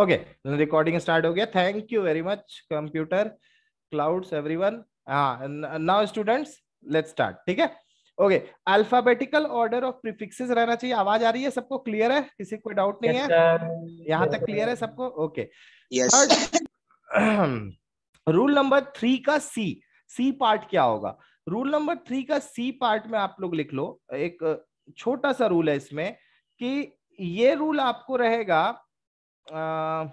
Okay recording start हो गया thank you very much computer clouds everyone हाँ now students let's start ठीक है okay alphabetical order of prefixes रहना चाहिए आवाज आ रही है सबको क्लियर है किसी कोई डाउट नहीं yes, है यहाँ yes, तक क्लियर है सबको ओके रूल नंबर थ्री का सी सी पार्ट क्या होगा रूल नंबर थ्री का सी पार्ट में आप लोग लिख लो एक छोटा सा रूल है इसमें कि ये रूल आपको रहेगा Uh,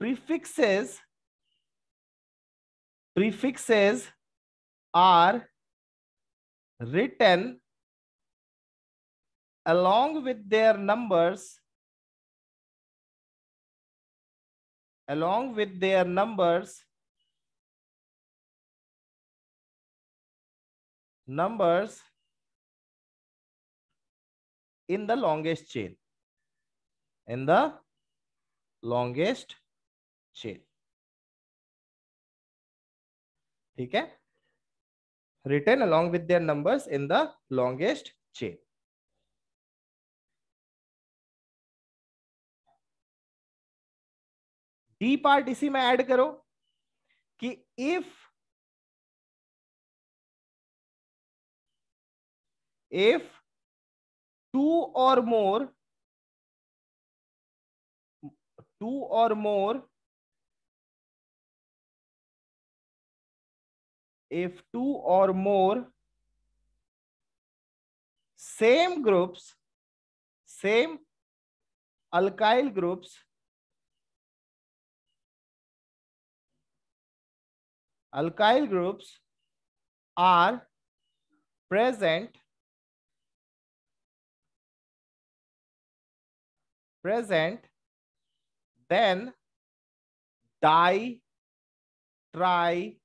prefixes prefixes are written along with their numbers along with their numbers numbers in the longest chain in the longest chain ठीक है return along with their numbers in the longest chain D part इसी में add करो कि if if two or more two or more if two or more same groups same alkyl groups alkyl groups are present present, then die, try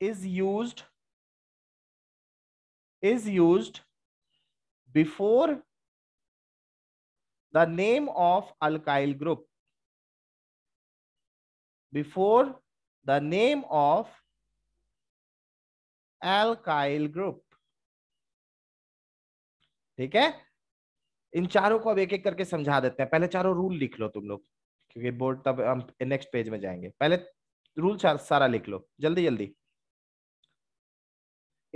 is used, is used before the name of alkyl group. Before the name of alkyl group. ठीक है इन चारों को अब एक एक करके समझा देते हैं पहले चारों रूल लिख लो तुम लोग क्योंकि बोर्ड तब हम नेक्स्ट पेज में जाएंगे पहले रूल सारा लिख लो जल्दी जल्दी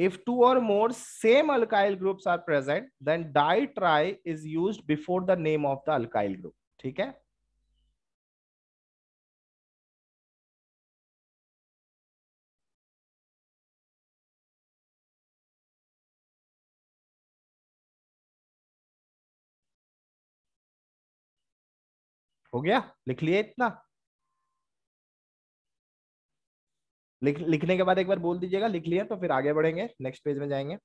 if two or more same alkyl groups are present then ditri is used before the name of the alkyl group ठीक है हो गया लिख लिए इतना लिख लिखने के बाद एक बार बोल दीजिएगा लिख लिया तो फिर आगे बढ़ेंगे नेक्स्ट पेज में जाएंगे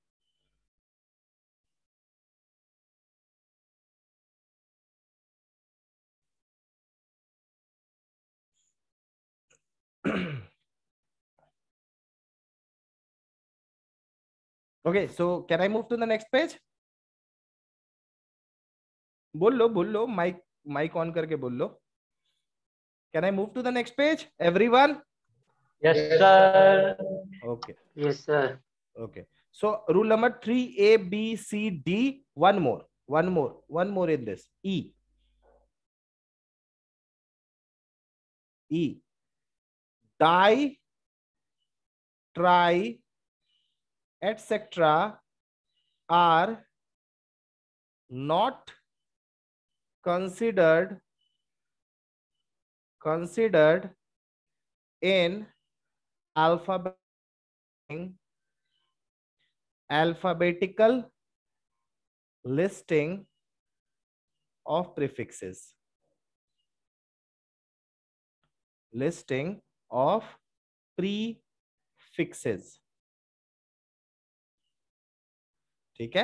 okay so can I move to the next page बोल लो बोल लो माइक माइक ऑन करके बोल लो can I move to the next page everyone yes sir okay okay so rule number three A B C D one more one more one more in this E E di tri etcetera are not considered considered in alphabet alphabetical listing of prefixes listing of prefixes ठीक है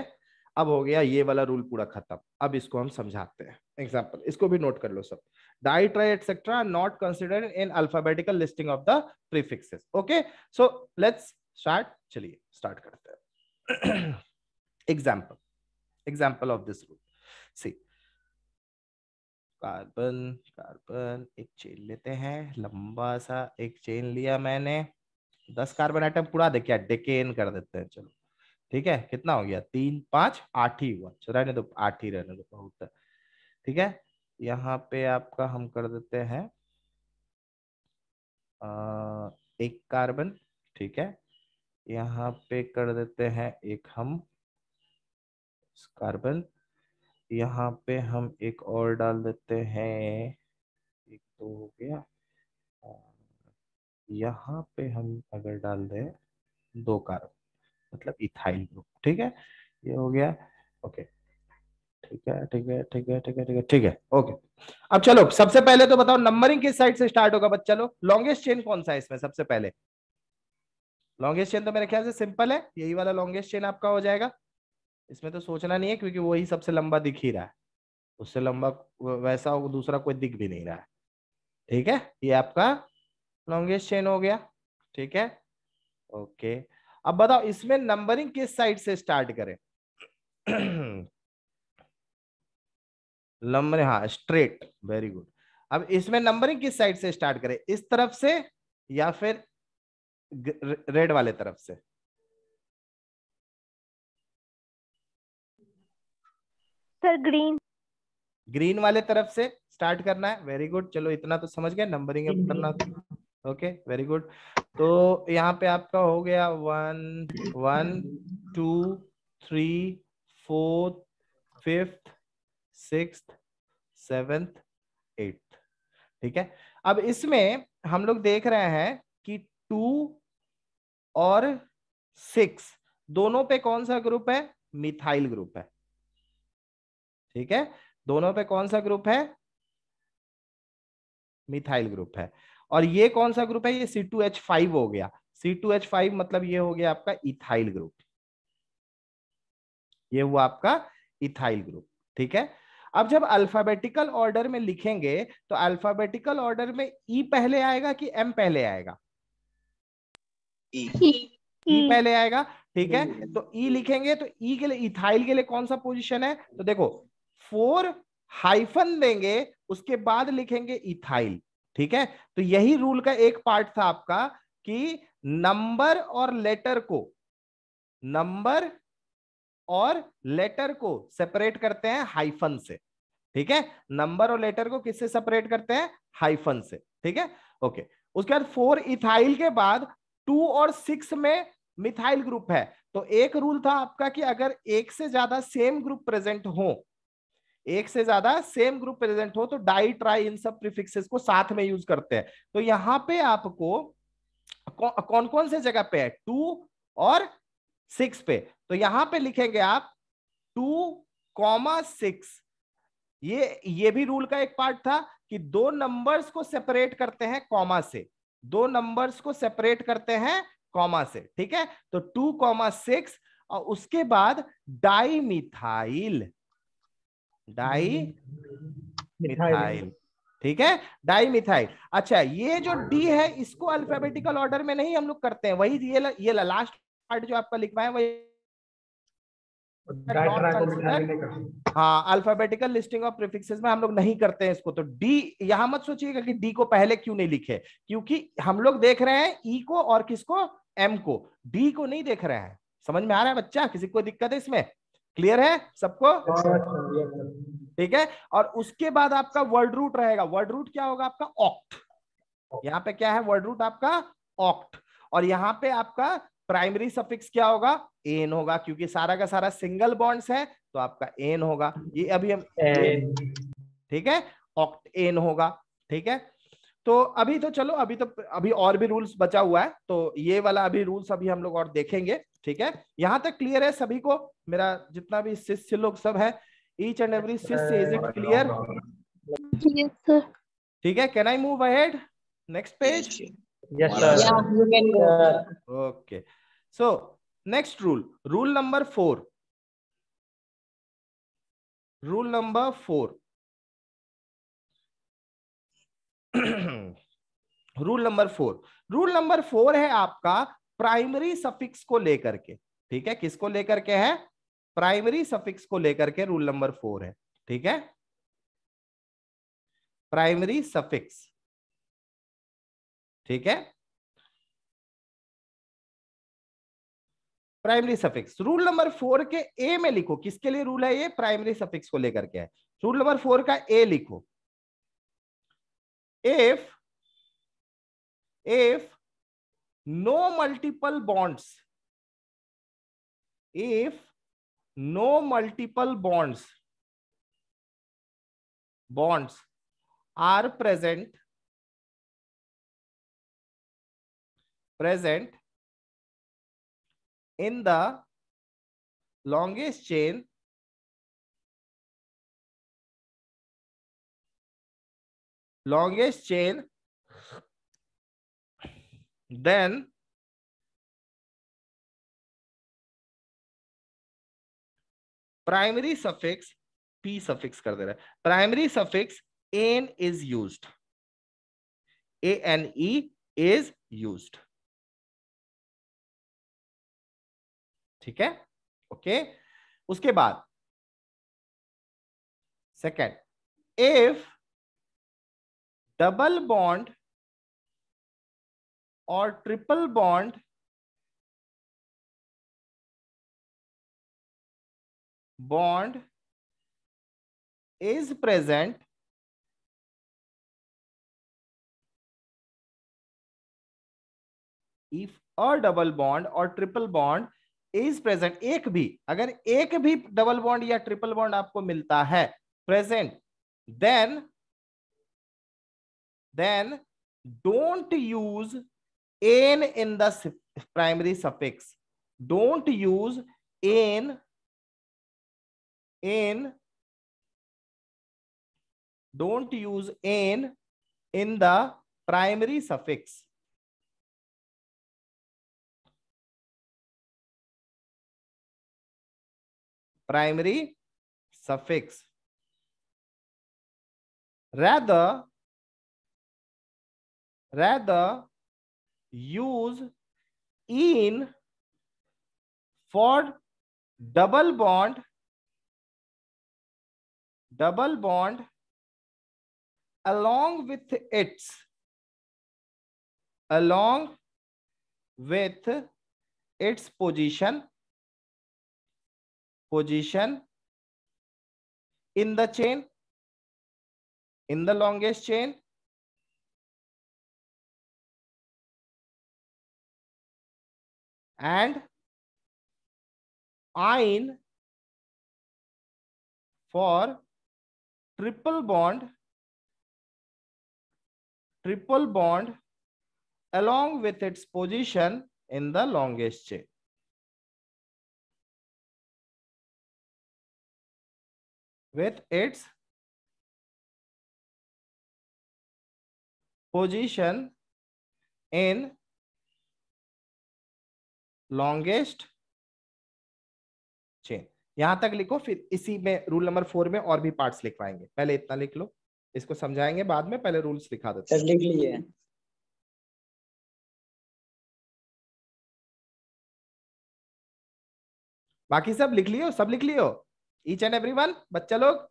अब हो गया ये वाला rule पूरा खत्म अब इसको हम समझाते हैं एग्जाम्पल इसको भी नोट कर लो सब di tri etcetera not consider in alphabetical listing of the prefixes okay so let's start चलिए स्टार्ट करते हैं example example of this rule C carbon carbon एक चेन लेते हैं लंबा सा एक चेन लिया मैंने दस कार्बन आइटम पूरा देखिए डेकेन कर देते हैं चलो ठीक है कितना हो गया तीन पांच आठ ही हुआ रहने दो आठ ही रहने दो बहुत है ठीक है यहाँ पे आपका हम कर देते हैं एक कार्बन ठीक है यहाँ पे कर देते हैं एक हम कार्बन यहाँ पे हम एक और डाल देते हैं एक तो हो गया यहाँ पे हम अगर डाल दें दो कार्बन मतलब इथाइल ग्रुप ठीक है ये हो गया ओके ठीक है ठीक है ठीक है ठीक है ठीक है ठीक है ओके अब चलो सबसे पहले तो बताओ नंबरिंग किस साइड से स्टार्ट होगा बच्चा लोग लॉन्गेस्ट चेन कौन सा है इसमें सबसे पहले लॉन्गेस्ट चेन तो मेरे ख्याल से सिंपल है यही वाला लॉन्गेस्ट चेन आपका हो जाएगा इसमें तो सोचना नहीं है क्योंकि वही सबसे लंबा दिख ही रहा है उससे लंबा वैसा दूसरा कोई दिख भी नहीं रहा है ठीक है ये आपका लॉन्गेस्ट चेन हो गया ठीक है ओके अब बताओ इसमें नंबरिंग किस साइड से स्टार्ट करें hmm. लंबर हाँ स्ट्रेट वेरी गुड अब इसमें नंबरिंग किस साइड से स्टार्ट करें इस तरफ से या फिर रेड वाले तरफ से सर ग्रीन ग्रीन वाले तरफ से स्टार्ट करना है वेरी गुड चलो इतना तो समझ गए नंबरिंग करना ओके वेरी गुड तो यहाँ पे आपका हो गया one one two three fourth fifth six seventh eighth ठीक है अब इसमें हम लोग देख रहे हैं कि टू और सिक्स दोनों पे कौन सा ग्रुप है मिथाइल ग्रुप है ठीक है दोनों पे कौन सा ग्रुप है मिथाइल ग्रुप है और ये कौन सा ग्रुप है ये सी टू एच फाइव हो गया सी टू एच फाइव मतलब ये हो गया आपका इथाइल ग्रुप ये हुआ आपका इथाइल ग्रुप ठीक है अब जब अल्फाबेटिकल ऑर्डर में लिखेंगे तो अल्फाबेटिकल ऑर्डर में ई e पहले आएगा कि एम पहले आएगा ई e. E. e पहले आएगा ठीक है तो ई लिखेंगे तो ई के लिए इथाइल के लिए कौन सा पोजीशन है तो देखो फोर हाइफन देंगे उसके बाद लिखेंगे इथाइल ठीक है तो यही रूल का एक पार्ट था आपका कि नंबर और लेटर को नंबर और लेटर को सेपरेट करते हैं हाइफन से ठीक है नंबर और लेटर को किससे सेपरेट करते हैं हाइफन से ठीक है ओके उसके बाद फोर इथाइल के बाद टू और सिक्स में मिथाइल ग्रुप है तो एक रूल था आपका कि अगर एक से ज्यादा सेम ग्रुप प्रेजेंट हो एक से ज्यादा सेम ग्रुप प्रेजेंट हो तो डाई ट्राई इन सब प्रीफिक्सेस को साथ में यूज करते हैं तो यहां पे आपको कौन कौन से जगह पे है टू और सिक्स पे तो यहां पे लिखेंगे आप टू कॉमा सिक्स ये ये भी रूल का एक पार्ट था कि दो नंबर्स को सेपरेट करते हैं कॉमा से दो नंबर्स को सेपरेट करते हैं कॉमा से ठीक है तो टू कॉमा सिक्स और उसके बाद डाई मिथाइल डाई मिथाइल ठीक है डाई मिथाइल अच्छा ये जो डी है इसको अल्फाबेटिकल ऑर्डर में नहीं हम लोग करते हैं वही ये ल, ये लास्ट पार्ट जो आपका लिखवाए वही हाँ अल्फाबेटिकल लिस्टिंग ऑफ प्रिफिक्सेस में हम लोग नहीं करते हैं इसको तो डी यहां मत सोचिएगा कि डी को पहले क्यों नहीं लिखे क्योंकि हम लोग देख रहे हैं ई e को और किसको एम को डी को नहीं देख रहे हैं समझ में आ रहा है बच्चा किसी को दिक्कत है इसमें क्लियर है सबको हाँ, हाँ, हाँ, ठीक है और उसके बाद आपका वर्ड रूट रहेगा वर्ड रूट क्या होगा आपका ऑक्ट यहाँ पे क्या है वर्ड रूट आपका ऑक्ट और यहाँ पे आपका प्राइमरी सफिक्स क्या होगा एन होगा क्योंकि सारा का सारा सिंगल बॉन्ड्स है तो आपका एन होगा ये अभी हम ठीक है ऑक्ट एन होगा ठीक है तो अभी तो चलो अभी तो अभी और भी रूल्स बचा हुआ है तो ये वाला अभी रूल्स अभी हम लोग और देखेंगे ठीक है यहां तक क्लियर है सभी को मेरा जितना भी शिष्य लोग सब है ईच एंड एवरी शिष्य इज इट क्लियर ठीक है can I move ahead next page yes sir okay so next rule rule number 4 rule number 4 rule number four rule number four है आपका प्राइमरी सफिक्स को लेकर के ठीक है किसको लेकर के है प्राइमरी सफिक्स को लेकर के रूल नंबर फोर है ठीक है प्राइमरी सफिक्स ठीक है primary suffix rule number four के ए में लिखो किसके लिए रूल है ये प्राइमरी सफिक्स को लेकर के है रूल नंबर फोर का ए लिखो if if no multiple bonds if no multiple bonds bonds are present present in the longest chain longest chain then primary suffix p suffix kar de raha hai primary suffix an is used a n e is used ठीक है okay उसके बाद second if double bond और triple bond bond is present if a double bond और triple bond is present एक भी अगर एक भी डबल बॉन्ड या ट्रिपल बॉन्ड आपको मिलता है present then then don't use ane in the primary suffix don't use ane ane don't use ane in the primary suffix primary suffix. Rather, rather use in for double bond double bond along with its along with its position position in the chain, in the longest chain, and ion for triple bond triple bond along with its position in the longest chain with its position in longest chain यहां तक लिखो फिर इसी में rule number four में और भी parts लिखवाएंगे पहले इतना लिख लो इसको समझाएंगे बाद में पहले रूल्स लिखा देते हैं लिख लिए बाकी सब लिख लियो सब लिख लियो ईच एंड एवरी वन बच्चा लोग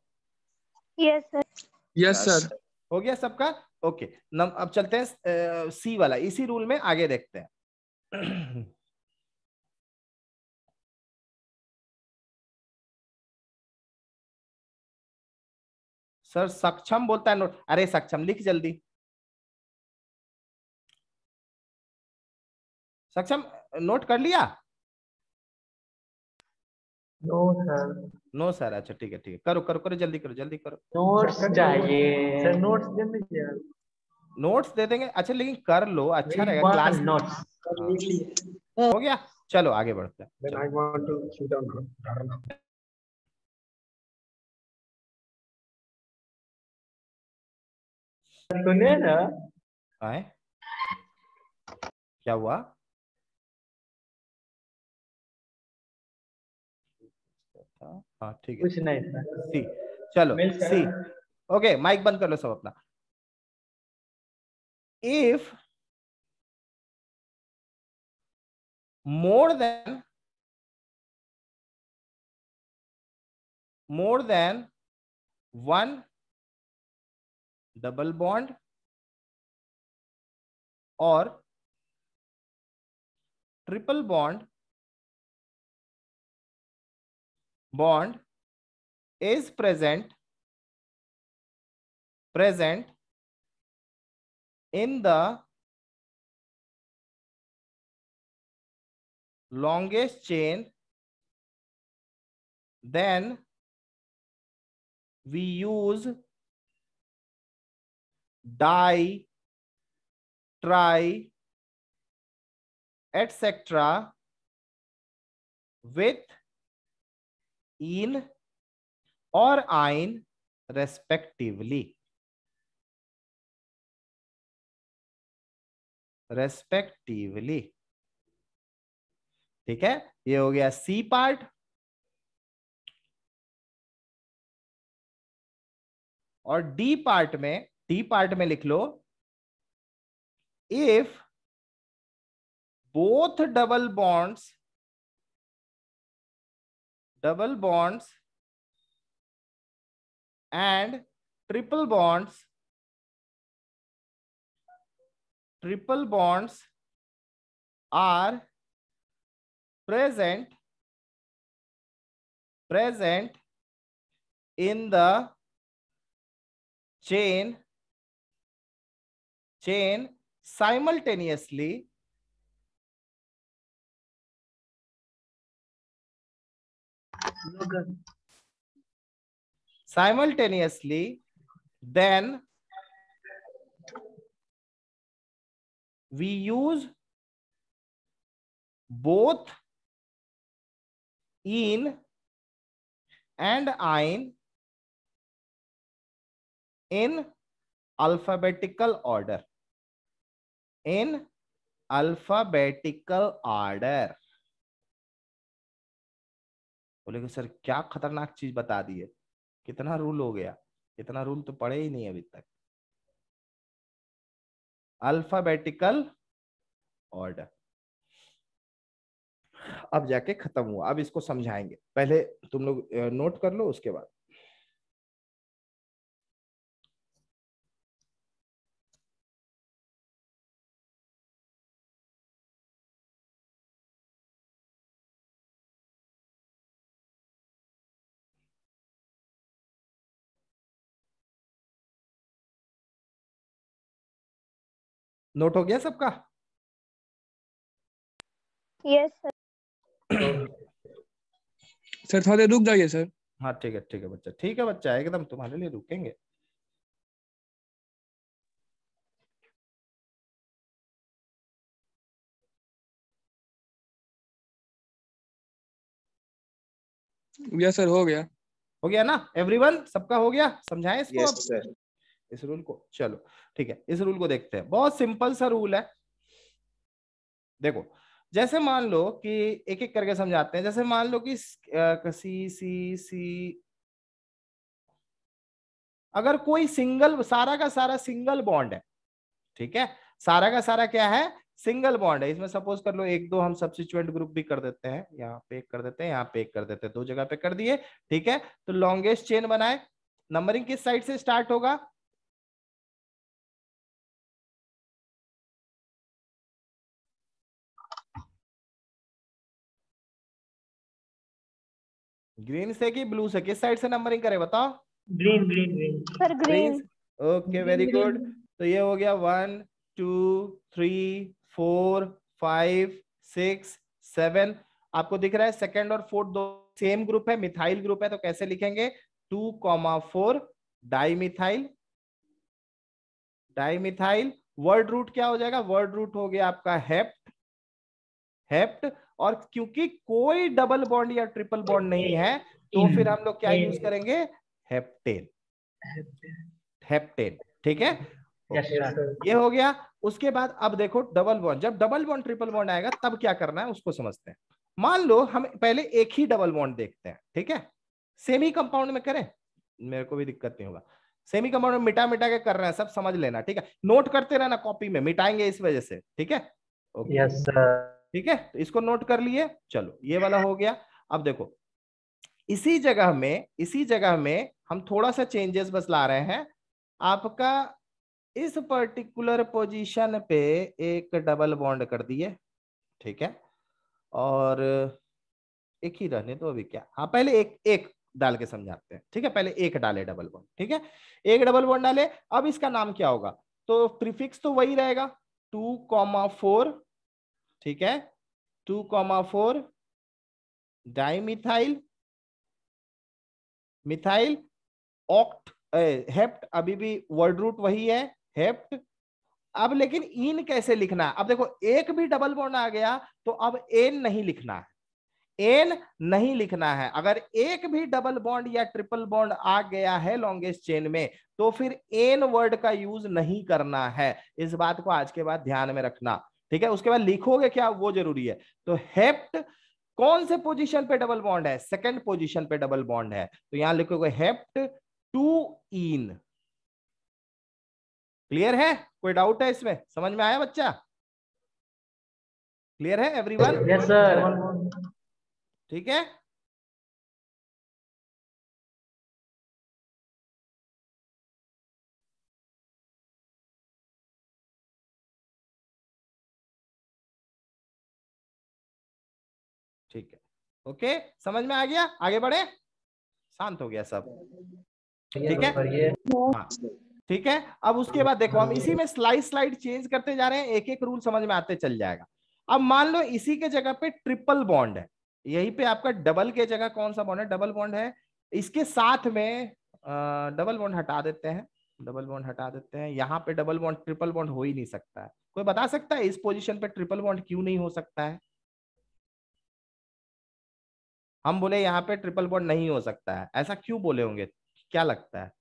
यस सर यस सर हो गया सबका ओके okay. अब चलते हैं सी वाला इसी रूल में आगे देखते हैं सर सक्षम बोलता है नोट अरे सक्षम लिख जल्दी सक्षम नोट कर लिया नो सर नो सर अच्छा ठीक है ठीक है करो करो करो जल्दी करो जल्दी करो नोट्स चाहिए सर नोट्स दे दीजिए नोट्स दे देंगे अच्छा लेकिन कर लो अच्छा रहेगा क्लास नोट्स हो गया चलो आगे बढ़ते हैं सुने ना आए क्या हुआ हाँ ठीक है कुछ नहीं सी चलो सी ओके माइक बंद कर लो सब अपना if more than more than one double bond और triple bond bond is present present in the longest chain then we use die try etc with ene और आइन रेस्पेक्टिवली रेस्पेक्टिवली ठीक है ये हो गया सी पार्ट और D part में D part में लिख लो if both double bonds double bonds and triple bonds triple bonds are present present in the chain chain simultaneously Simultaneously, then we use both in and in in alphabetical order in alphabetical order बोले कि sir क्या खतरनाक चीज बता दी है कितना rule हो गया इतना रूल तो पड़े ही नहीं अभी तक अल्फाबेटिकल ऑर्डर अब जाके खत्म हुआ अब इसको समझाएंगे पहले तुम लोग नोट कर लो उसके बाद नोट हो गया सबका यस सर सर थोड़े रुक जाइए सर हाँ ठीक है ठीक है बच्चा ठीक है बच्चा एकदम तुम्हारे लिए रुकेंगे सर हो गया हो गया ना एवरीवन सबका हो गया समझाएं इसको yes, इस रूल को चलो ठीक है इस रूल को देखते हैं बहुत सिंपल सा रूल है देखो जैसे मान लो कि एक एक करके समझाते हैं जैसे मान लो कि सी सी सी अगर कोई सिंगल सारा का सारा सिंगल बॉन्ड है ठीक है सारा का सारा क्या है सिंगल बॉन्ड है इसमें सपोज कर लो एक दो हम सब्सिचुएंट ग्रुप भी कर देते हैं यहाँ पे कर देते हैं यहाँ पे कर देते हैं दो जगह पे कर दिए ठीक है तो लॉन्गेस्ट चेन बनाए नंबरिंग किस साइड से स्टार्ट होगा ग्रीन से कि ब्लू से किस साइड से नंबरिंग करें बताओ green green sir green okay very good तो ये हो गया one two three four five six seven आपको दिख रहा है सेकंड और फोर्थ दो सेम ग्रुप है मिथाइल ग्रुप है तो कैसे लिखेंगे two comma four di methyl die methyl word root क्या हो जाएगा वर्ड रूट हो गया आपका हेप्ट हेप्ट और क्योंकि कोई डबल बॉन्ड या ट्रिपल बॉन्ड नहीं है तो फिर हम लोग क्या यूज करेंगे हेप्टेन हेप्टेन ठीक है ये हो गया उसके बाद अब देखो डबल बॉन्ड जब डबल बॉन्ड ट्रिपल बॉन्ड आएगा तब क्या करना है उसको समझते हैं मान लो हम पहले एक ही डबल बॉन्ड देखते हैं ठीक है सेमी कंपाउंड में करें मेरे को भी दिक्कत नहीं होगा सेमी कंपाउंड में मिटा मिटा के कर रहे हैं सब समझ लेना ठीक है नोट करते रहना कॉपी में मिटाएंगे इस वजह से ठीक है ओके यस सर ठीक है तो इसको नोट कर लिए चलो ये वाला हो गया अब देखो इसी जगह में इसी जगह में हम थोड़ा सा चेंजेस बस ला रहे हैं आपका इस पर्टिकुलर पोजीशन पे एक डबल बॉन्ड कर दिए ठीक है और एक ही रहने तो अभी क्या हाँ पहले एक एक डाल के समझाते हैं ठीक है पहले एक डाले डबल बॉन्ड ठीक है एक डबल बॉन्ड डाले अब इसका नाम क्या होगा तो प्रीफिक्स तो वही रहेगा टू कॉमा फोर ठीक है two comma four di methyl oct hept अभी भी वर्ड रूट वही है हेप्ट अब लेकिन इन कैसे लिखना अब देखो एक भी डबल बॉन्ड आ गया तो अब एन नहीं लिखना है एन नहीं लिखना है अगर एक भी डबल बॉन्ड या ट्रिपल बॉन्ड आ गया है लॉन्गेस्ट चेन में तो फिर एन वर्ड का यूज नहीं करना है इस बात को आज के बाद ध्यान में रखना ठीक है उसके बाद लिखोगे क्या वो जरूरी है तो हेप्ट कौन से पोजीशन पे डबल बॉन्ड है सेकंड पोजीशन पे डबल बॉन्ड है तो यहां लिखोगे हेप्ट टू इन क्लियर है कोई डाउट है इसमें समझ में आया बच्चा क्लियर है एवरीवन यस सर ठीक है ठीक है ओके समझ में आ गया आगे बढ़े शांत हो गया सब ठीक है हाँ। ठीक है अब उसके बाद देखो हम इसी में स्लाइड स्लाइड चेंज करते जा रहे हैं एक एक रूल समझ में आते चल जाएगा अब मान लो इसी के जगह पे ट्रिपल बॉन्ड है यही पे आपका डबल के जगह कौन सा बॉन्ड है डबल बॉन्ड है इसके साथ में डबल बॉन्ड हटा देते हैं डबल बॉन्ड हटा देते हैं यहाँ पे डबल बॉन्ड ट्रिपल बॉन्ड हो ही नहीं सकता है कोई बता सकता है इस पोजिशन पे ट्रिपल बॉन्ड क्यों नहीं हो सकता है हम बोले यहाँ पे ट्रिपल बॉन्ड नहीं हो सकता है ऐसा क्यों बोले होंगे क्या लगता है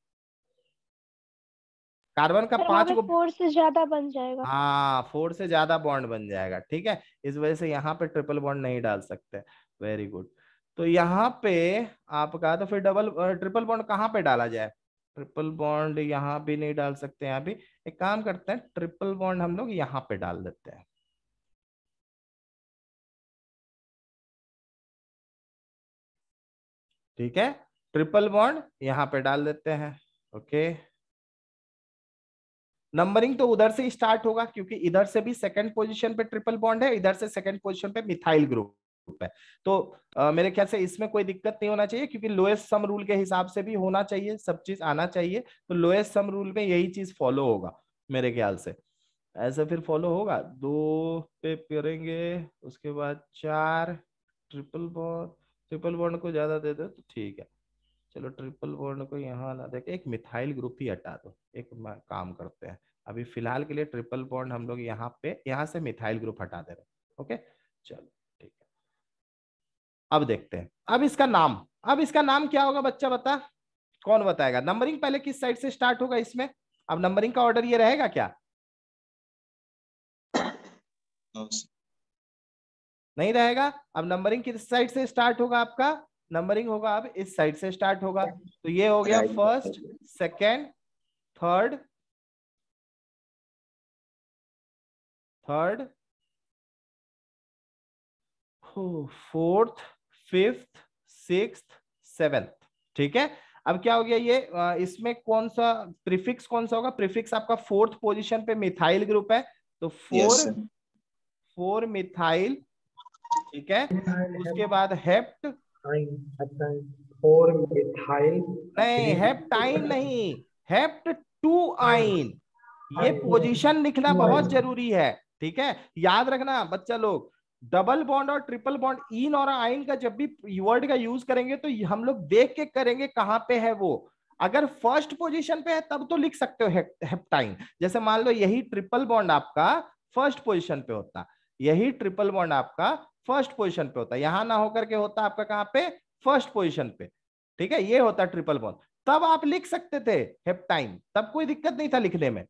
कार्बन का पांच को फोर से ज्यादा बन जाएगा हाँ फोर से ज्यादा बॉन्ड बन जाएगा ठीक है इस वजह से यहाँ पे ट्रिपल बॉन्ड नहीं डाल सकते वेरी गुड तो यहाँ पे आपका तो फिर डबल ट्रिपल बॉन्ड कहाँ पे डाला जाए ट्रिपल बॉन्ड यहाँ भी नहीं डाल सकते यहाँ भी एक काम करते हैं ट्रिपल बॉन्ड हम लोग यहाँ पे डाल देते हैं ठीक है ट्रिपल बॉन्ड यहाँ पे डाल देते हैं ओके नंबरिंग तो उधर से स्टार्ट होगा क्योंकि इधर से भी सेकंड पोजीशन पे ट्रिपल बॉन्ड है इधर से सेकंड पोजीशन पे मिथाइल ग्रुप है तो आ, मेरे ख्याल से इसमें कोई दिक्कत नहीं होना चाहिए क्योंकि लोएस्ट सम रूल के हिसाब से भी होना चाहिए सब चीज आना चाहिए तो लोएस्ट सम रूल में यही चीज फॉलो होगा मेरे ख्याल से ऐसा फिर फॉलो होगा दो पे करेंगे उसके बाद चार ट्रिपल बॉन्ड ट्रिपल बॉन्ड को ज्यादा दे दो तो ठीक है चलो ट्रिपल बॉन्ड को यहाँ ना देख एक मिथाइल ग्रुप ही हटा दो एक काम करते हैं अभी फिलहाल के लिए ट्रिपल बॉन्ड हम लोग यहाँ पे यहाँ से मिथाइल ग्रुप हटा दे रहे हैं ओके चलो ठीक है अब देखते हैं अब इसका नाम अब इसका नाम क्या होगा बच्चा बता कौन बताएगा नंबरिंग पहले किस साइड से स्टार्ट होगा इसमें अब नंबरिंग का ऑर्डर ये रहेगा क्या नहीं रहेगा अब नंबरिंग किस साइड से स्टार्ट होगा आपका नंबरिंग होगा अब इस साइड से स्टार्ट होगा तो ये हो गया first second third third fourth fifth six seventh ठीक है अब क्या हो गया ये इसमें कौन सा प्रीफिक्स कौन सा होगा प्रीफिक्स आपका फोर्थ पोजीशन पे मिथाइल ग्रुप है तो फोर फोर मिथाइल ठीक है उसके बाद हेप्ट फोर अच्छा, मिथाइल नहीं हेप्टाइन नहीं हेप्ट टू आइन ये पोजीशन लिखना बहुत जरूरी है ठीक है याद रखना बच्चा लोग डबल बॉन्ड और ट्रिपल बॉन्ड इन और आइन का जब भी वर्ड का यूज करेंगे तो हम लोग देख के करेंगे कहाँ पे है वो अगर फर्स्ट पोजीशन पे है तब तो लिख सकते हो हेप्टाइन जैसे मान लो यही ट्रिपल बॉन्ड आपका फर्स्ट पोजीशन पे होता यही ट्रिपल बॉन्ड आपका फर्स्ट पोजिशन पे होता है यहां ना होकर के होता आपका कहां पे फर्स्ट पोजिशन पे ठीक है ये होता ट्रिपल बोन तब आप लिख सकते थे हेप्टाइन तब कोई दिक्कत नहीं था लिखने में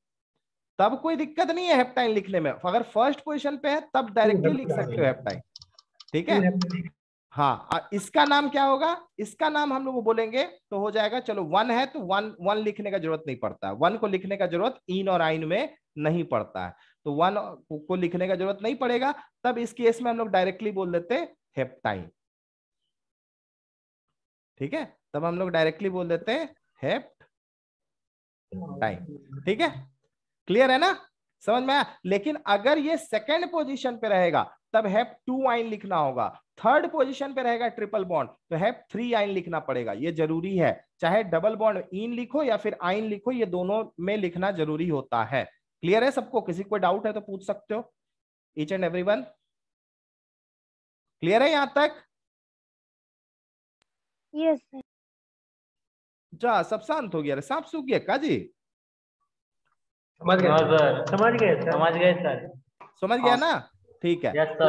तब कोई दिक्कत नहीं है हेप्टाइन लिखने में अगर फर्स्ट पोजिशन पे है तब डायरेक्टली लिख सकते हो हेप्टाइन ठीक है हाँ इसका नाम क्या होगा इसका नाम हम लोग बोलेंगे तो हो जाएगा चलो वन है तो वन वन लिखने का जरूरत नहीं पड़ता वन को लिखने का जरूरत इन और आइन में नहीं पड़ता है तो वन को लिखने का जरूरत नहीं पड़ेगा तब इस केस में हम लोग डायरेक्टली बोल देते हैं ठीक है तब हम लोग डायरेक्टली बोल देते हैं ठीक है क्लियर है ना समझ में आया लेकिन अगर ये सेकेंड पोजिशन पे रहेगा तब हैप टू आइन लिखना होगा थर्ड पोजीशन पे रहेगा ट्रिपल बॉन्ड तो हैप थ्री आइन लिखना पड़ेगा ये जरूरी है चाहे डबल बॉन्ड इन लिखो या फिर आइन लिखो ये दोनों में लिखना जरूरी होता है क्लियर है सबको किसी को डाउट है तो पूछ सकते हो each and every one clear है यहां तक यस yes, जा सब शांत हो गया रे सांप सुख गया काजी समझ गया हाँ, समझ गए समझ गए सर समझ गया हाँ। ना ठीक है yes,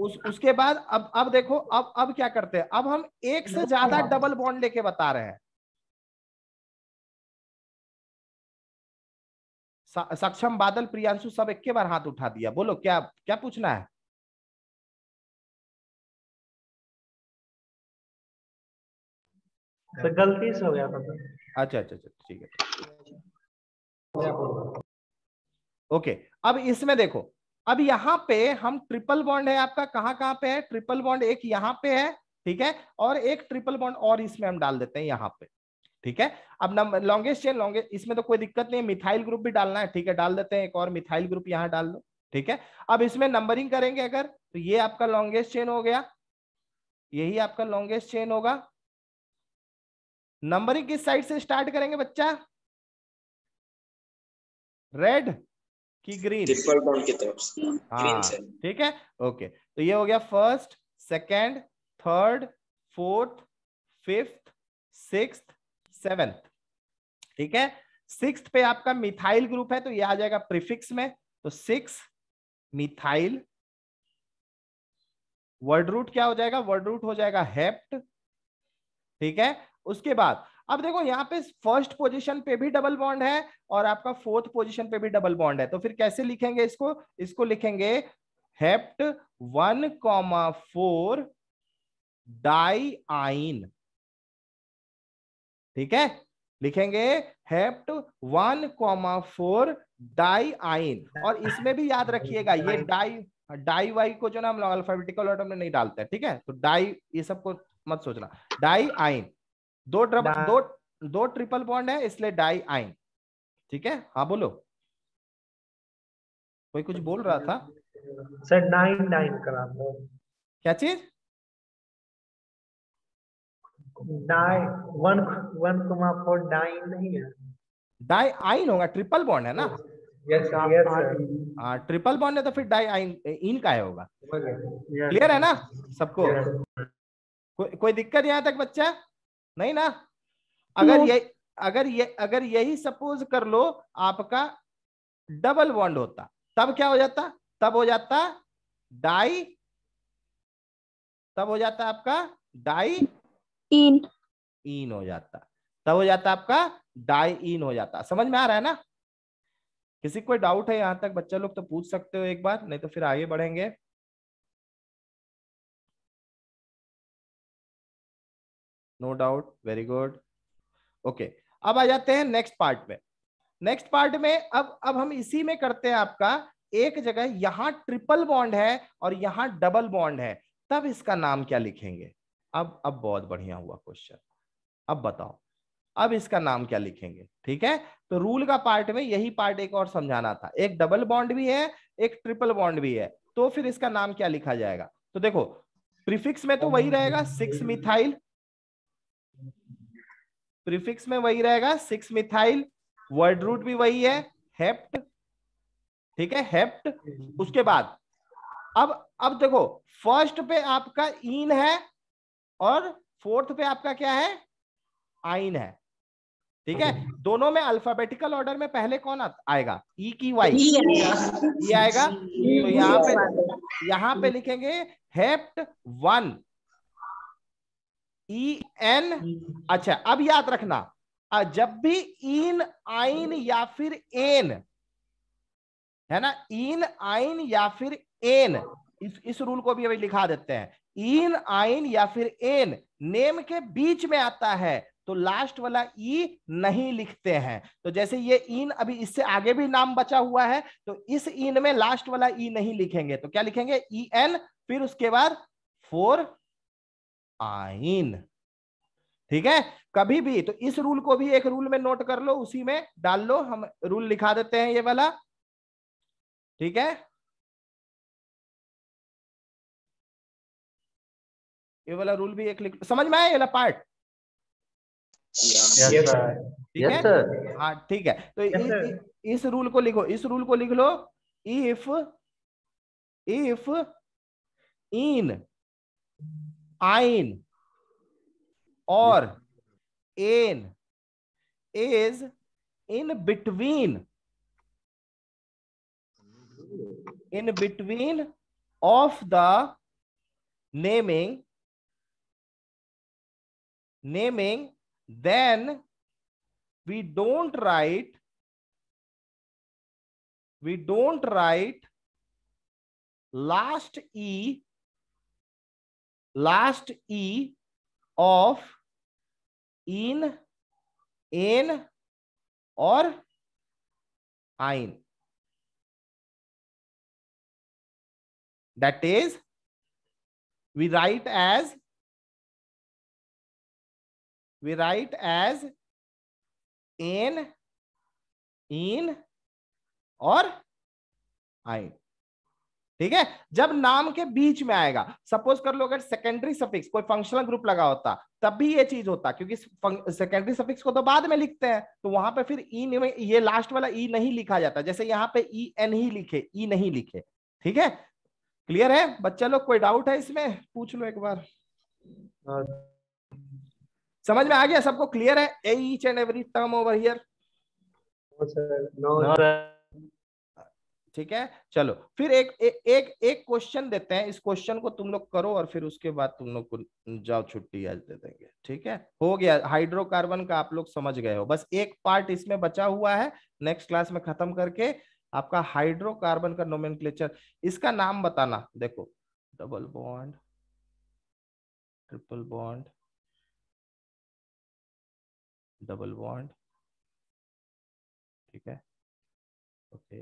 उस उसके बाद अब अब देखो अब अब क्या करते हैं अब हम एक से हाँ। ज्यादा डबल बॉन्ड लेके बता रहे हैं सक्षम बादल प्रियांशु सब एक बार हाथ उठा दिया बोलो क्या क्या पूछना है तो गलती से हो गया था अच्छा अच्छा अच्छा ठीक है ओके अब इसमें देखो अब यहाँ पे हम ट्रिपल बॉन्ड है आपका कहाँ कहाँ पे है ट्रिपल बॉन्ड एक यहाँ पे है ठीक है और एक ट्रिपल बॉन्ड और इसमें हम डाल देते हैं यहाँ पे ठीक है अब नंबर लॉन्गेस्ट चेन लॉन्गेस्ट इसमें तो कोई दिक्कत नहीं है मिथाइल ग्रुप भी डालना है ठीक है डाल देते हैं एक और मिथाइल ग्रुप यहाँ डाल दो ठीक है अब इसमें नंबरिंग करेंगे अगर तो ये आपका लॉन्गेस्ट चेन हो गया यही आपका लॉन्गेस्ट चेन होगा नंबरिंग किस साइड से स्टार्ट करेंगे बच्चा रेड की ग्रीन ट्रिपल बॉन्ड की तरफ से हाँ ठीक है ओके तो ये हो गया first second third fourth fifth sixth seventh ठीक है सिक्स पे आपका मिथाइल ग्रुप है तो ये आ जाएगा प्रीफिक्स में तो सिक्स मिथाइल वर्ड रूट क्या हो जाएगा वर्ड रूट हो जाएगा हेप्ट ठीक है उसके बाद अब देखो यहाँ पे फर्स्ट पोजीशन पे भी डबल बॉन्ड है और आपका फोर्थ पोजीशन पे भी डबल बॉन्ड है तो फिर कैसे लिखेंगे इसको इसको लिखेंगे hept one comma four diyne ठीक है लिखेंगे hept one comma four diyne और इसमें भी याद रखिएगा ये डाई डाई वाई को जो ना हम लोग अल्फाबेटिकल ऑर्डर में नहीं डालते ठीक है तो डाई ये सब को मत सोचना डाई आइन दो ड्रब दो दो ट्रिपल बॉन्ड है इसलिए डाई आइन ठीक है हाँ बोलो कोई कुछ बोल रहा था सर नाइन नाइन करा क्या चीज डाई आइन होगा ट्रिपल बॉन्ड है ना यस हाँ ट्रिपल बॉन्ड है तो फिर डाई आइन इन का है होगा क्लियर है ना सबको कोई दिक्कत यहाँ तक बच्चा नहीं ना अगर ये अगर ये अगर यही सपोज कर लो आपका डबल बॉन्ड होता तब क्या हो जाता तब हो जाता डाई तब हो जाता आपका डाई इन इन हो जाता तब हो जाता आपका डाई इन हो जाता समझ में आ रहा है ना किसी कोई डाउट है यहां तक बच्चा लोग तो पूछ सकते हो एक बार नहीं तो फिर आगे बढ़ेंगे no doubt very good okay अब आ जाते हैं नेक्स्ट पार्ट में नेक्स्ट पार्ट में अब अब हम इसी में करते हैं आपका एक जगह यहां ट्रिपल बॉन्ड है और यहां डबल बॉन्ड है तब इसका नाम क्या लिखेंगे अब अब बहुत बढ़िया हुआ क्वेश्चन अब बताओ अब इसका नाम क्या लिखेंगे ठीक है तो रूल का पार्ट में यही पार्ट एक और समझाना था एक डबल बॉन्ड भी है एक ट्रिपल बॉन्ड भी है तो फिर इसका नाम क्या लिखा जाएगा तो देखो प्रीफिक्स में तो वही रहेगा सिक्स मिथाइल प्रीफिक्स में वही रहेगा सिक्स मिथाइल वर्ड रूट भी वही है हेप्ट ठीक है हेप्ट उसके बाद अब अब देखो फर्स्ट पे आपका इन है और फोर्थ पे आपका क्या है आइन है ठीक है दोनों में अल्फाबेटिकल ऑर्डर में पहले कौन आएगा ई e की वाई ये e आएगा e तो यहाँ पे यहाँ पे लिखेंगे हेप्ट वन ई एन अच्छा अब याद रखना जब भी इन आइन या फिर एन है ना इन आइन या फिर एन इस इस रूल को भी अभी लिखा देते हैं इन आइन या फिर एन नेम के बीच में आता है तो लास्ट वाला ई नहीं लिखते हैं तो जैसे ये इन अभी इससे आगे भी नाम बचा हुआ है तो इस इन में लास्ट वाला ई नहीं लिखेंगे तो क्या लिखेंगे ई e एन फिर उसके बाद फोर आइन ठीक है कभी भी तो इस रूल को भी एक रूल में नोट कर लो उसी में डाल लो हम रूल लिखा देते हैं ये वाला ठीक है ये वाला रूल भी एक लिख समझ में आया ये वाला पार्ट ठीक है हाँ ठीक है तो इस रूल को लिखो इस रूल को लिख लो इफ इफ इन आइन और ene is in between in between of the naming naming, then we don't write, we don't write last E, last E of in, in or ein. That is, we write as we write as in in or i ठीक है जब नाम के बीच में आएगा suppose कर लो अगर सेकेंडरी सफिक्स कोई फंक्शनल ग्रुप लगा होता तब भी ये चीज होता क्योंकि सेकेंडरी सफिक्स को तो बाद में लिखते हैं तो वहां पे फिर ई e में ये लास्ट वाला ई e नहीं लिखा जाता जैसे यहाँ पे ई e एन ही लिखे ई नहीं लिखे ठीक है क्लियर है बच्चा लोग कोई डाउट है इसमें पूछ लो एक बार हाँ। समझ में आ गया सबको क्लियर है each and every term over here ठीक है चलो फिर एक ए, एक एक क्वेश्चन देते हैं इस क्वेश्चन को तुम लोग करो और फिर उसके बाद तुम लोग को जाओ छुट्टी आज दे देंगे ठीक है हो गया हाइड्रोकार्बन का आप लोग समझ गए हो बस एक पार्ट इसमें बचा हुआ है नेक्स्ट क्लास में खत्म करके आपका हाइड्रोकार्बन का नोमेन इसका नाम बताना देखो double bond triple bond double bond ठीक है ओके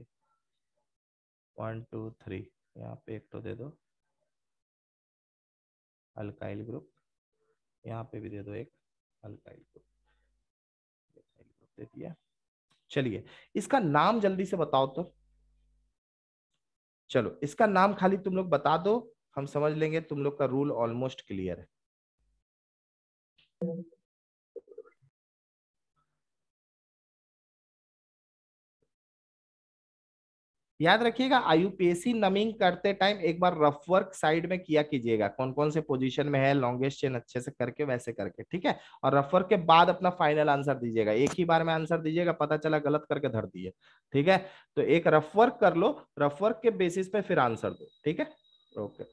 वन टू थ्री यहाँ पे एक तो दे दो अल्काइल ग्रुप यहाँ पे भी दे दो एक अल्काइल ग्रुप अल्काइल ग्रुप दे दिया चलिए इसका नाम जल्दी से बताओ तो चलो इसका नाम खाली तुम लोग बता दो हम समझ लेंगे तुम लोग का रूल ऑलमोस्ट क्लियर है याद रखिएगा आईयूपीएससी नमिंग करते टाइम एक बार रफ वर्क साइड में किया कीजिएगा कौन कौन से पोजीशन में है लॉन्गेस्ट चेन अच्छे से करके वैसे करके ठीक है और रफ वर्क के बाद अपना फाइनल आंसर दीजिएगा एक ही बार में आंसर दीजिएगा पता चला गलत करके धर दिए ठीक है तो एक रफ वर्क कर लो रफ वर्क के बेसिस पे फिर आंसर दो ठीक है ओके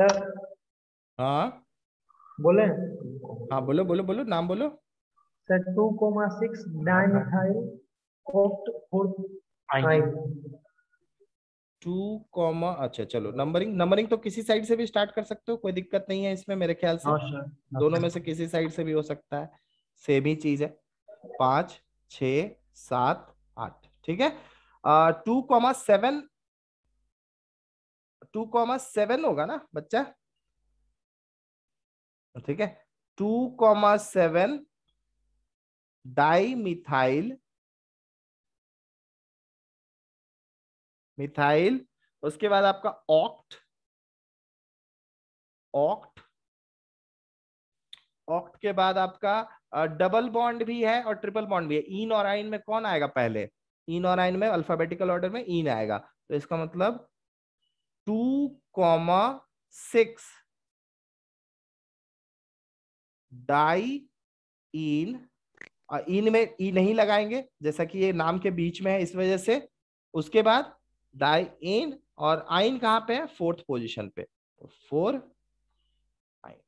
सर हाँ बोले हाँ बोलो बोलो बोलो नाम बोलो sir two comma six dimethyl four fourth two comma अच्छा चलो नंबरिंग नंबरिंग तो किसी साइड से भी स्टार्ट कर सकते हो कोई दिक्कत नहीं है इसमें मेरे ख्याल से हाँ, दोनों में से किसी साइड से भी हो सकता है सेम ही चीज है पांच छ सात आठ ठीक है two comma seven two comma seven होगा ना बच्चा तो ठीक है two comma seven dimethyl methyl उसके बाद आपका ऑक्ट ऑक्ट ऑक्ट के बाद आपका डबल बॉन्ड भी है और ट्रिपल बॉन्ड भी है इन और आइन में कौन आएगा पहले इन और आइन में अल्फाबेटिकल ऑर्डर में इन आएगा तो इसका मतलब two comma six diene इन में ई e नहीं लगाएंगे जैसा कि ये नाम के बीच में है इस वजह से उसके बाद डाई इन और आइन कहां पे है फोर्थ पोजीशन पे फोर तो आइन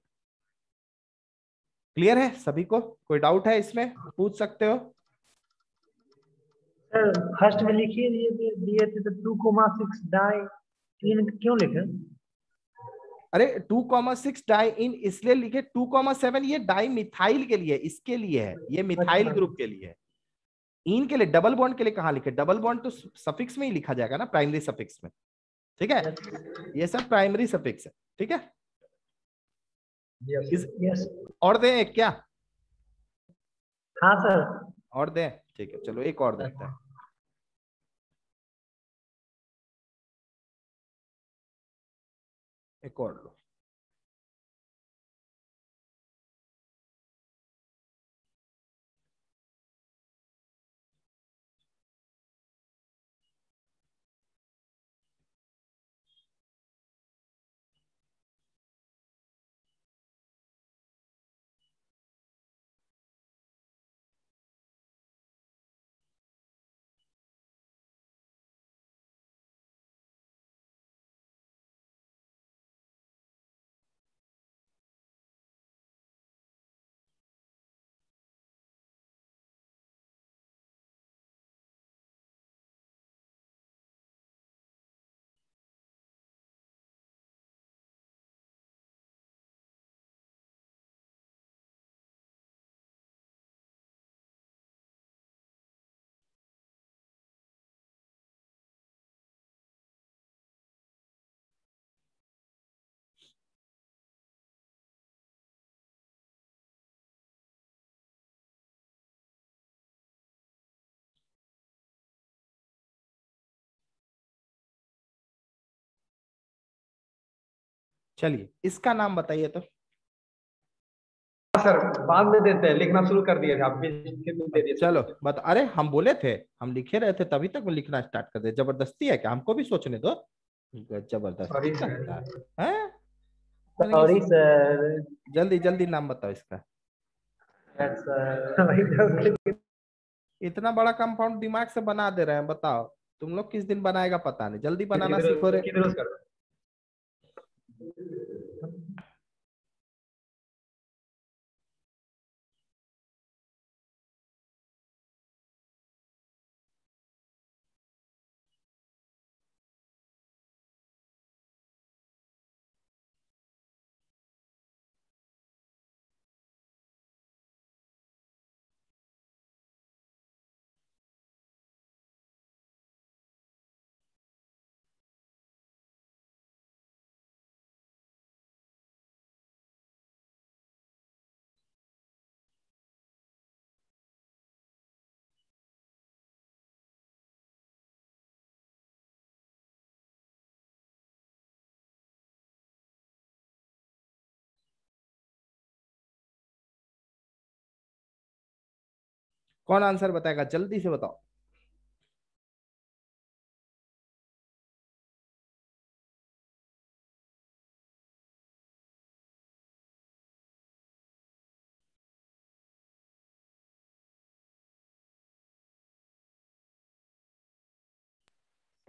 क्लियर है सभी को कोई डाउट है इसमें पूछ सकते हो फर्स्ट में लिखिए दिए थे तो टू कोमा सिक्स डाई तीन क्यों लिखे अरे two comma six diene इसलिए लिखे टू कॉमा सेवन ये डाई मिथाइल के लिए इसके लिए है ये मिथाइल ग्रुप के लिए इन के लिए डबल बॉन्ड के लिए कहा लिखे डबल बॉन्ड तो सफिक्स में ही लिखा जाएगा ना प्राइमरी सफिक्स में ठीक है ये सब प्राइमरी सफिक्स है ठीक है yes, इस, yes. और दे क्या हाँ सर और दे ठीक है चलो एक और देता हैं Ecorlo. चलिए इसका नाम बताइए तो हाँ सर बाद में देते हैं लिखना शुरू कर दिए आप तो चलो बता अरे हम बोले थे हम लिखे रहे थे तभी तक लिखना स्टार्ट कर दे जबरदस्ती है क्या हमको भी सोचने दो जबरदस्ती सॉरी सर जल्दी जल्दी नाम बताओ इसका इतना बड़ा कंपाउंड दिमाग से बना दे रहे हैं बताओ तुम लोग किस दिन बनाएगा पता नहीं जल्दी बनाना सीखो रहे Thank you. कौन आंसर बताएगा जल्दी से बताओ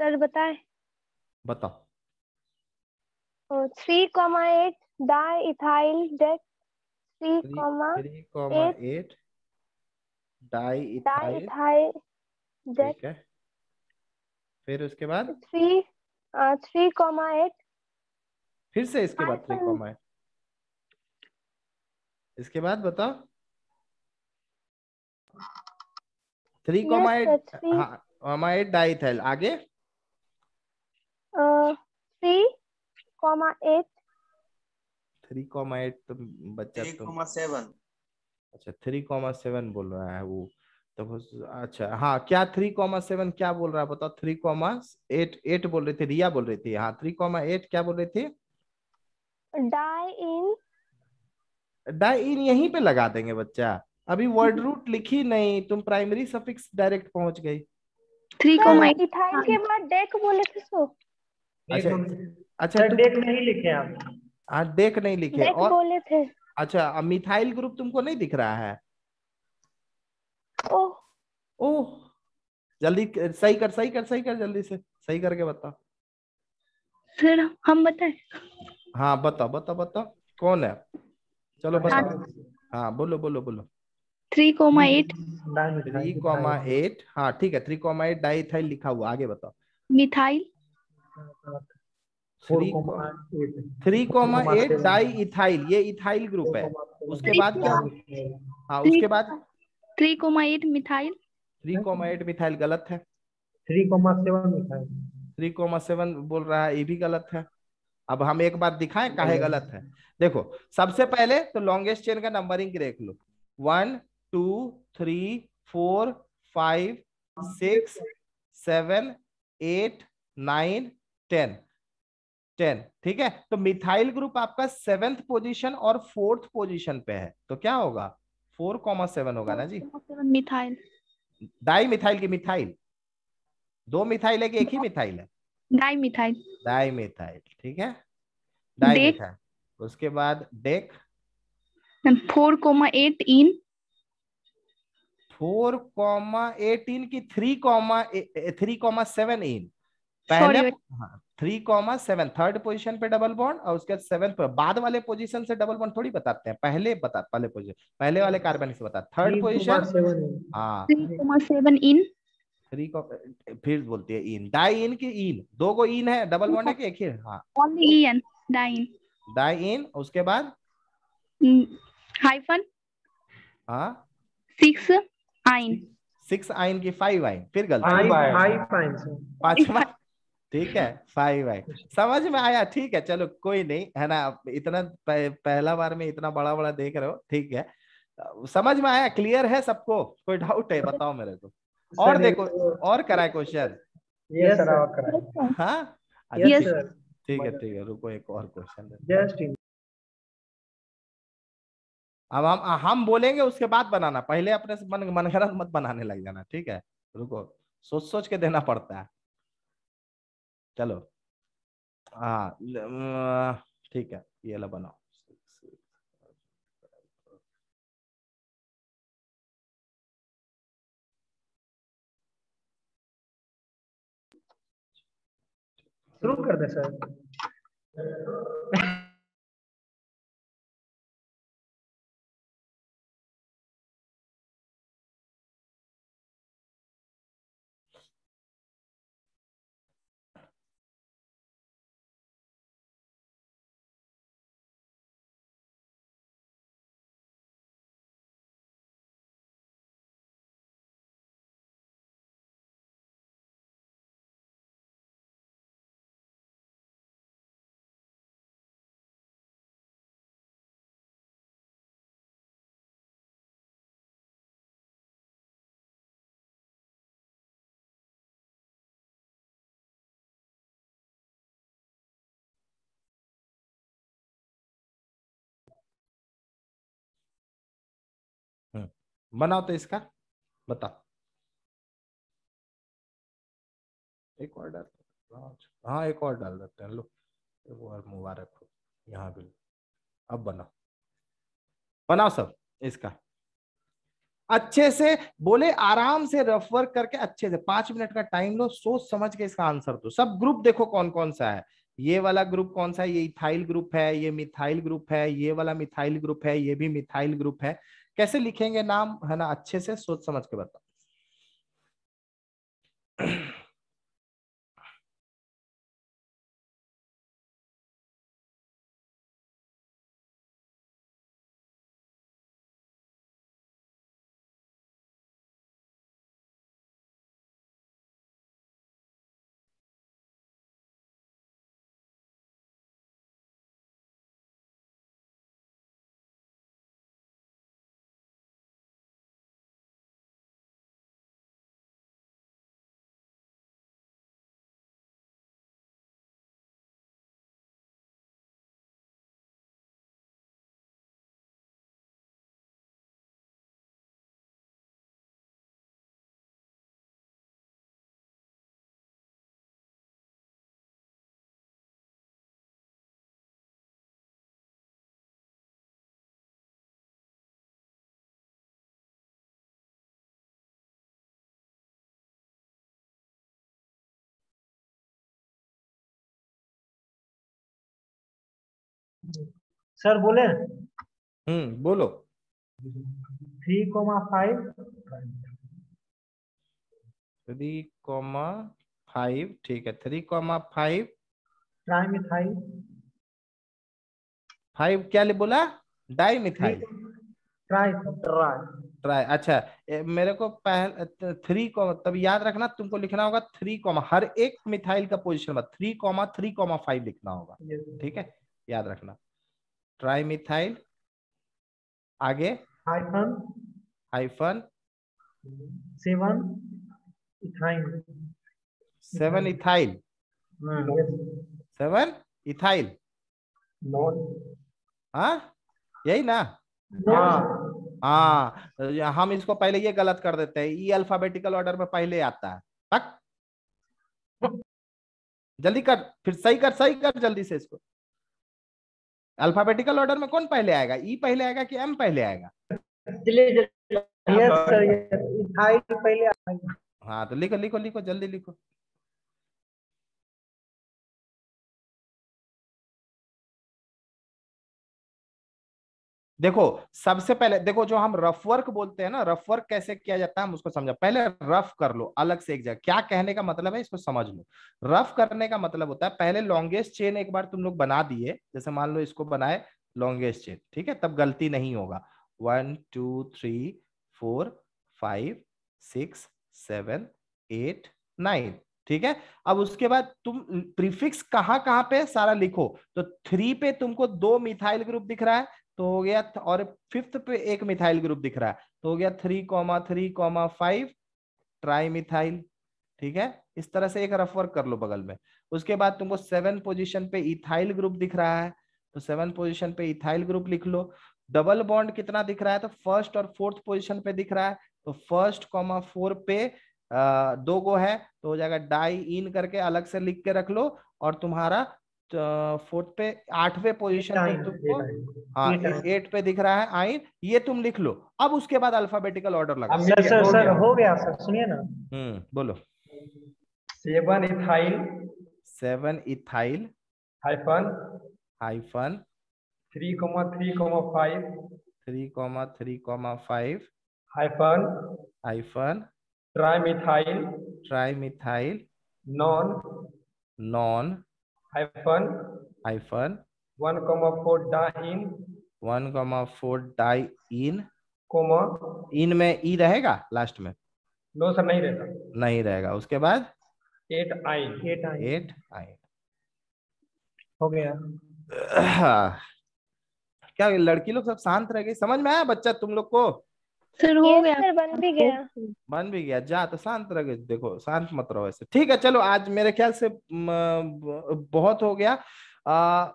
सर बताए बताओ three comma eight diethyl डेट three comma eight diethyl ठीक है फिर उसके बाद थ्री थ्री कॉमा एट फिर से इसके बाद थ्री कॉमा एट इसके बाद बताओ थ्री कॉमा एट हाँ, कॉमा एट डाई इथाइल आगे three comma eight three comma eight तो बच्चा थ्री तो- कॉमा सेवन अच्छा थ्री कॉमा सेवन बोल रहा है वो तो अच्छा हाँ क्या थ्री कॉमा सेवन क्या बोल रहा है बताओ थ्री कॉमा एट एट बोल रही थी रिया बोल रही थी हाँ थ्री कॉमा एट क्या बोल रही थी डाई इन डाई इन यहीं पे लगा देंगे बच्चा अभी वर्ड रूट लिखी नहीं तुम प्राइमरी सफिक्स डायरेक्ट पहुंच गई थ्री कॉमा इथाइन के बाद डेक बोले थे सो अच्छा अच्छा डेक तो नहीं लिखे आप हाँ डेक नहीं लिखे और बोले थे अच्छा मिथाइल ग्रुप तुमको नहीं दिख रहा है ओ ओ जल्दी सही कर सही कर सही कर जल्दी से सही करके बता फिर हम बताए हाँ बता बता बता कौन है चलो हाँ। बता हाँ बोलो बोलो बोलो थ्री कोमा हम्म। एट थ्री कोमा एट हाँ ठीक है थ्री कोमा एट डाइथाइल लिखा हुआ आगे बताओ मिथाइल हाँ, three comma eight diethyl ये इथाइल ग्रुप है उसके बाद क्या हाँ उसके बाद three comma eight methyl three comma eight methyl गलत है three comma seven methyl three comma seven बोल रहा है ये भी गलत है अब हम एक बात दिखाएं काहे हम्म। गलत है देखो सबसे पहले तो लॉन्गेस्ट चेन का नंबरिंग देख लो one two three four five six seven eight nine ten ten ठीक है तो मिथाइल ग्रुप आपका सेवेंथ पोजिशन और फोर्थ पोजिशन पे है तो क्या होगा फोर कॉमा सेवन होगा ना जी मिथाइल डाई मिथाइल की मिथाइल दो मिथाइल है कि एक ही मिथाइल है डाई मिथाइल डाई मिथाइल ठीक है डाई मिथाइल उसके बाद डेक four comma eight ene four comma eight ene की three comma three comma seven ene पहले three comma seven third position पे डबल बॉन्ड और उसके बाद सेवन पर बाद वाले पोजीशन से डबल बॉन्ड थोड़ी बताते हैं पहले बता पहले पोजीशन पहले वाले कार्बन से बता थर्ड पोजीशन इन थ्री को फिर बोलती है इन डाई इन की इन दो को इन है डबल बॉन्ड है कि एक ही हाँ only ene diene diene उसके बाद हाइफन mm, हाँ सिक्स आइन सिक्स आइन की फाइव आइन फिर गलती पांचवा ठीक है फाइव है समझ में आया ठीक है चलो कोई नहीं है ना इतना पहला बार में इतना बड़ा बड़ा देख रहे हो ठीक है समझ में आया क्लियर है सबको कोई डाउट है बताओ मेरे को और देखो और कराए क्वेश्चन हाँ अच्छा, ठीक है ठीक है रुको एक और क्वेश्चन अब हम हम बोलेंगे उसके बाद बनाना पहले अपने मन मनगढ़ंत मत बनाने लग जाना ठीक है रुको सोच सोच के देना पड़ता है चलो हाँ अं, ठीक है ये लो बनाओ शुरू कर दे सर बनाओ तो इसका बताओ एक और डाल हाँ, अच्छा। हाँ एक और डाल देते हैं लो एक और मुबारक हो यहाँ भी अब बनाओ बनाओ सब इसका अच्छे से बोले आराम से रफ वर्क करके अच्छे से पांच मिनट का टाइम लो सोच समझ के इसका आंसर दो सब ग्रुप देखो कौन कौन सा है ये वाला ग्रुप कौन सा है ये इथाइल ग्रुप है ये मिथाइल ग्रुप है ये वाला मिथाइल ग्रुप है ये भी मिथाइल ग्रुप है कैसे लिखेंगे नाम है ना अच्छे से सोच समझ के बताओ सर बोले हम्म बोलो three comma five three comma five ठीक है three comma five trimethyl five क्या ले बोला dimethyl tri tri tri अच्छा मेरे को पहले थ्री कॉमा तब याद रखना तुमको लिखना होगा थ्री कॉमा हर एक मिथाइल का position three comma three comma five लिखना होगा ठीक है याद रखना ट्राइमिथाइल आगे hyphen hyphen seven ethyl seven ethyl seven ethyl हाँ यही ना हाँ हाँ तो हम इसको पहले ये गलत कर देते हैं ई अल्फाबेटिकल ऑर्डर में पहले आता है तक जल्दी कर फिर सही कर सही कर जल्दी से इसको अल्फाबेटिकल ऑर्डर में कौन पहले आएगा ई e पहले आएगा कि एम पहले आएगा यस सर e, पहले हाँ तो लिखो लिखो लिखो जल्दी लिखो देखो सबसे पहले देखो जो हम रफ वर्क बोलते हैं ना रफ वर्क कैसे किया जाता है हम उसको समझा पहले रफ कर लो अलग से एक जगह क्या कहने का मतलब है इसको समझ लो रफ करने का मतलब होता है पहले लॉन्गेस्ट चेन एक बार तुम लोग बना दिए जैसे मान लो इसको बनाए लॉन्गेस्ट चेन ठीक है तब गलती नहीं होगा one two three four five six seven eight nine ठीक है अब उसके बाद तुम प्रीफिक्स कहाँ कहां पे सारा लिखो तो थ्री पे तुमको दो मिथाइल ग्रुप दिख रहा है तो हो गया और फिफ्थ पे एक मिथाइल ग्रुप दिख रहा है तो हो गया three comma three comma five trimethyl ठीक है इस तरह से एक रफ वर्क कर लो बगल में उसके बाद तुमको सेवन पोजिशन पे इथाइल ग्रुप दिख रहा है तो सेवन पोजिशन पे इथाइल ग्रुप लिख लो डबल बॉन्ड कितना दिख रहा है तो फर्स्ट और फोर्थ पोजिशन पे दिख रहा है तो फर्स्ट कॉमा फोर पे आ, दो गो है तो हो जाएगा डाई इन करके अलग से लिख के रख लो और तुम्हारा फोर्थ पे आठवें पोजिशन पे तुमको हाँ एट पे दिख रहा है आइन ये तुम लिख लो अब उसके बाद अल्फाबेटिकल ऑर्डर लगा सर सर सर हो गया सुनिए ना हम्म बोलो seven ethyl seven ethyl hyphen hyphen three comma three comma five three comma three comma five hyphen hyphen trimethyl trimethyl non non hyphen hyphen 1 comma 4 die in 1 comma 4 die in comma in में e रहेगा last में no sir नहीं रहेगा नहीं रहेगा उसके बाद 8 i 8 i 8 i हो गया क्या लड़की लोग सब शांत रह गई समझ में आया बच्चा तुम लोग को फिर हो गया फिर बन भी गया बन भी गया जा तो शांत रह देखो शांत मत रहो ऐसे ठीक है चलो आज मेरे ख्याल से बहुत हो गया आ,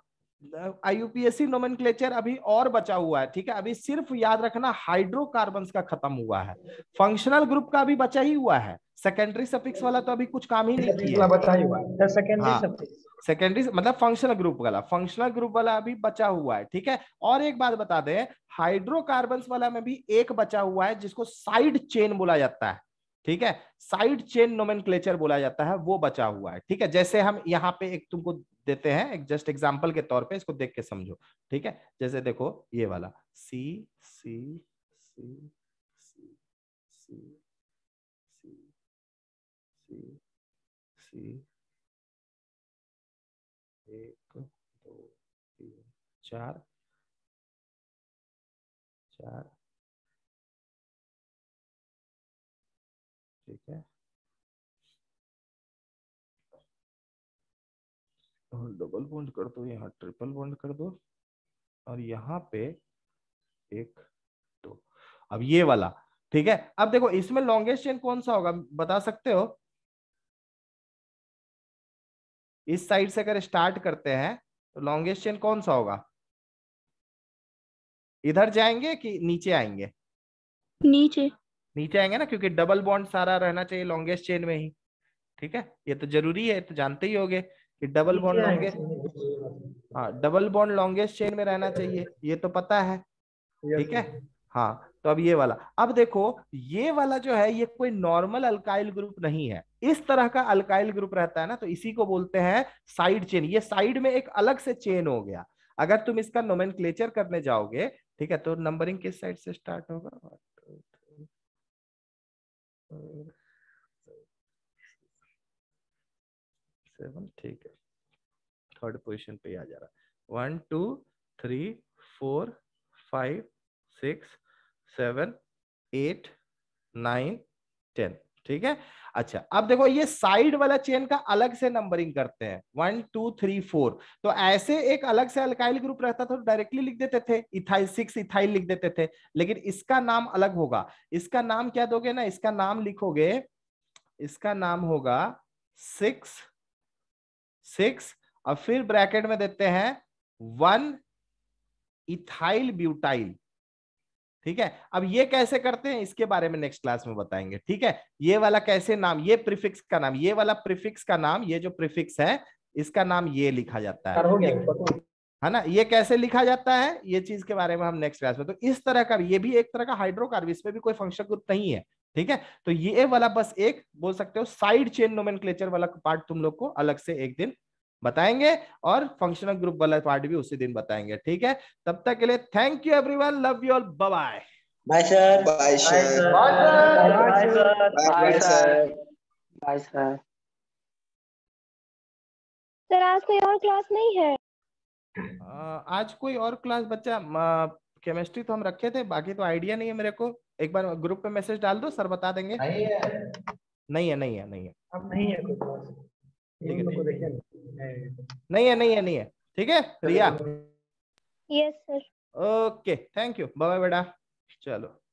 आईयूपीएससी नोमेनक्लेचर अभी और बचा हुआ है ठीक है अभी सिर्फ याद रखना हाइड्रोकार्बन का खत्म हुआ है फंक्शनल ग्रुप का भी बचा ही हुआ है सेकेंडरी सफिक्स वाला तो अभी कुछ काम ही नहीं किया बचा ही हुआ है सेकेंडरी हाँ। सेकेंडरी मतलब फंक्शनल ग्रुप वाला फंक्शनल ग्रुप वाला अभी बचा हुआ है ठीक है और एक बात बता दें हाइड्रोकार्बन वाला में भी एक बचा हुआ है जिसको साइड चेन बोला जाता है ठीक है साइड चेन नोमेन बोला जाता है वो बचा हुआ है ठीक है जैसे हम यहाँ पे एक तुमको देते हैं एक जस्ट एग्जाम्पल के तौर पे इसको देख के समझो ठीक है जैसे देखो ये वाला सी सी सी सी सी सी सी सी एक दो तीन चार चार डबल बॉन्ड कर दो यहाँ ट्रिपल बॉन्ड कर दो और यहाँ पे एक दो अब ये वाला ठीक है अब देखो इसमें लॉन्गेस्ट चेन कौन सा होगा बता सकते हो इस साइड से अगर स्टार्ट करते हैं तो लॉन्गेस्ट चेन कौन सा होगा इधर जाएंगे कि नीचे आएंगे नीचे नीचे आएंगे ना क्योंकि डबल बॉन्ड सारा रहना चाहिए लॉन्गेस्ट चेन में ही ठीक है ये तो जरूरी है तो जानते ही होगे कि डबल बॉन्ड लॉन्गेस्ट हाँ डबल बॉन्ड लॉन्गेस्ट चेन में रहना चाहिए ये तो पता है ठीक है हाँ तो अब ये वाला अब देखो ये वाला जो है ये कोई नॉर्मल अल्काइल ग्रुप नहीं है इस तरह का अल्काइल ग्रुप रहता है ना तो इसी को बोलते हैं साइड चेन ये साइड में एक अलग से चेन हो गया अगर तुम इसका नोमेन करने जाओगे ठीक है तो नंबरिंग किस साइड से स्टार्ट होगा सेवन ठीक है थर्ड पोजिशन पे आ जा रहा है one two three four five six seven eight nine ten ठीक है अच्छा अब देखो ये साइड वाला चेन का अलग से नंबरिंग करते हैं वन टू थ्री फोर तो ऐसे एक अलग से अल्काइल ग्रुप रहता था तो डायरेक्टली लिख देते थे इथाइल सिक्स इथाइल लिख देते थे लेकिन इसका नाम अलग होगा इसका नाम क्या दोगे ना इसका नाम लिखोगे इसका नाम होगा सिक्स सिक्स अब फिर ब्रैकेट में देते हैं वन इथाइल ब्यूटाइल ठीक है अब ये कैसे करते हैं इसके बारे में नेक्स्ट क्लास में बताएंगे ठीक है ये वाला कैसे नाम ये प्रीफिक्स का नाम ये वाला प्रीफिक्स का नाम ये जो प्रीफिक्स है इसका नाम ये लिखा जाता है है ना ये कैसे लिखा जाता है ये चीज के बारे में हम नेक्स्ट क्लास में तो इस तरह का ये भी एक तरह का हाइड्रोकार्बन इसमें भी कोई फंक्शन ग्रुप नहीं है ठीक है तो ये वाला बस एक बोल सकते हो साइड चेन नोमेन वाला पार्ट तुम लोग को अलग से एक दिन बताएंगे और फंक्शनल ग्रुप वाला पार्ट भी उसी दिन बताएंगे ठीक है तब तक के लिए thank you one love you all bye bye sir bye sir bye bye sir bye sir sir आज कोई और क्लास नहीं है आज कोई और क्लास बच्चा केमिस्ट्री तो हम रखे थे बाकी तो आइडिया नहीं है मेरे को एक बार ग्रुप पे मैसेज डाल दो सर बता देंगे नहीं है नहीं है नहीं है नहीं है नहीं है है नहीं है नहीं है नहीं है ठीक है Riya yes sir okay thank you bye बेटा चलो